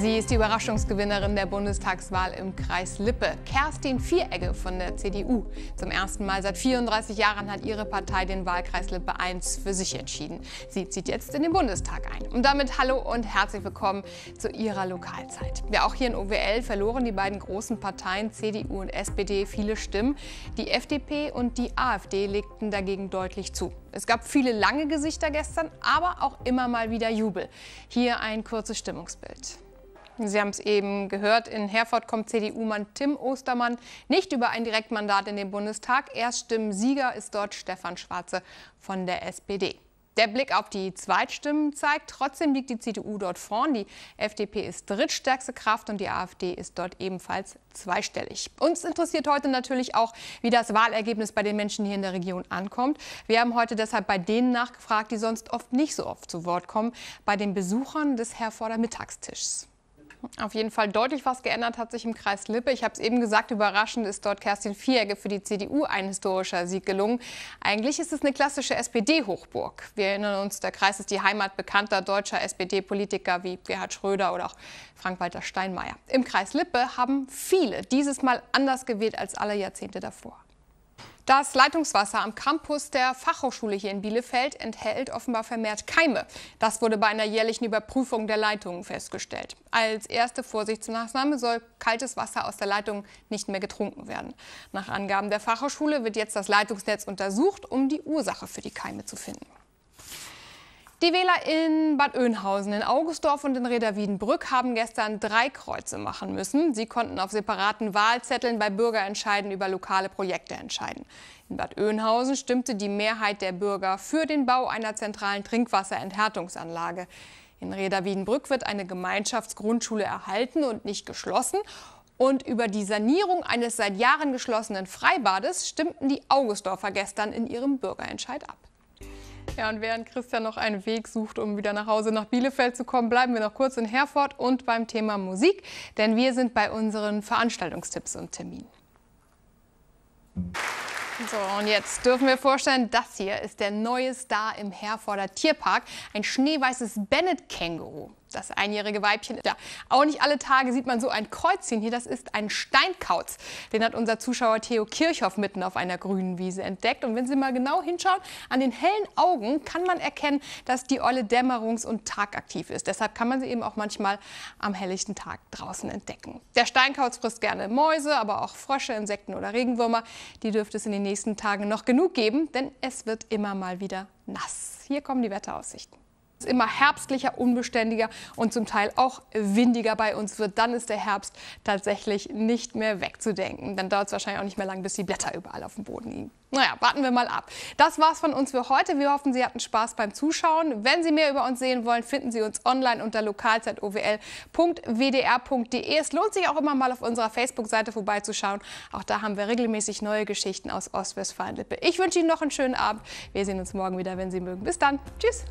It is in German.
Sie ist die Überraschungsgewinnerin der Bundestagswahl im Kreis Lippe, Kerstin Vieregge von der CDU. Zum ersten Mal seit 34 Jahren hat ihre Partei den Wahlkreis Lippe 1 für sich entschieden. Sie zieht jetzt in den Bundestag ein. Und damit hallo und herzlich willkommen zu ihrer Lokalzeit. Ja, auch hier in OWL verloren die beiden großen Parteien CDU und SPD viele Stimmen. Die FDP und die AfD legten dagegen deutlich zu. Es gab viele lange Gesichter gestern, aber auch immer mal wieder Jubel. Hier ein kurzes Stimmungsbild. Sie haben es eben gehört, in Herford kommt CDU-Mann Tim Ostermann nicht über ein Direktmandat in den Bundestag. Erststimmensieger ist dort Stefan Schwarze von der SPD. Der Blick auf die Zweitstimmen zeigt, trotzdem liegt die CDU dort vorn. Die FDP ist drittstärkste Kraft und die AfD ist dort ebenfalls zweistellig. Uns interessiert heute natürlich auch, wie das Wahlergebnis bei den Menschen hier in der Region ankommt. Wir haben heute deshalb bei denen nachgefragt, die sonst oft nicht so oft zu Wort kommen, bei den Besuchern des Herforder Mittagstischs. Auf jeden Fall deutlich was geändert hat sich im Kreis Lippe. Ich habe es eben gesagt, überraschend ist dort Kerstin Vierge für die CDU ein historischer Sieg gelungen. Eigentlich ist es eine klassische SPD-Hochburg. Wir erinnern uns, der Kreis ist die Heimat bekannter deutscher SPD-Politiker wie Gerhard Schröder oder auch Frank-Walter Steinmeier. Im Kreis Lippe haben viele dieses Mal anders gewählt als alle Jahrzehnte davor. Das Leitungswasser am Campus der Fachhochschule hier in Bielefeld enthält offenbar vermehrt Keime. Das wurde bei einer jährlichen Überprüfung der Leitungen festgestellt. Als erste Vorsichtsmaßnahme soll kaltes Wasser aus der Leitung nicht mehr getrunken werden. Nach Angaben der Fachhochschule wird jetzt das Leitungsnetz untersucht, um die Ursache für die Keime zu finden. Die Wähler in Bad Oeynhausen, in Augustdorf und in reda Wiedenbrück haben gestern drei Kreuze machen müssen. Sie konnten auf separaten Wahlzetteln bei Bürgerentscheiden über lokale Projekte entscheiden. In Bad Oeynhausen stimmte die Mehrheit der Bürger für den Bau einer zentralen Trinkwasserenthärtungsanlage. In reda Wiedenbrück wird eine Gemeinschaftsgrundschule erhalten und nicht geschlossen. Und über die Sanierung eines seit Jahren geschlossenen Freibades stimmten die Augustdorfer gestern in ihrem Bürgerentscheid ab. Ja, und während Christian noch einen Weg sucht, um wieder nach Hause nach Bielefeld zu kommen, bleiben wir noch kurz in Herford und beim Thema Musik, denn wir sind bei unseren Veranstaltungstipps und Terminen. So, und jetzt dürfen wir vorstellen, das hier ist der neue Star im Herforder Tierpark, ein schneeweißes Bennett-Känguru das einjährige Weibchen. Ja, auch nicht alle Tage sieht man so ein Kreuzchen hier. Das ist ein Steinkauz. Den hat unser Zuschauer Theo Kirchhoff mitten auf einer grünen Wiese entdeckt. Und wenn Sie mal genau hinschauen, an den hellen Augen kann man erkennen, dass die Olle dämmerungs- und tagaktiv ist. Deshalb kann man sie eben auch manchmal am helllichten Tag draußen entdecken. Der Steinkauz frisst gerne Mäuse, aber auch Frösche, Insekten oder Regenwürmer. Die dürfte es in den nächsten Tagen noch genug geben, denn es wird immer mal wieder nass. Hier kommen die Wetteraussichten immer herbstlicher, unbeständiger und zum Teil auch windiger bei uns wird, dann ist der Herbst tatsächlich nicht mehr wegzudenken. Dann dauert es wahrscheinlich auch nicht mehr lang, bis die Blätter überall auf dem Boden liegen. Naja, warten wir mal ab. Das war's von uns für heute. Wir hoffen, Sie hatten Spaß beim Zuschauen. Wenn Sie mehr über uns sehen wollen, finden Sie uns online unter lokalzeitowl.wdr.de. Es lohnt sich auch immer mal auf unserer Facebook-Seite vorbeizuschauen. Auch da haben wir regelmäßig neue Geschichten aus Ostwestfalen-Lippe. Ich wünsche Ihnen noch einen schönen Abend. Wir sehen uns morgen wieder, wenn Sie mögen. Bis dann. Tschüss.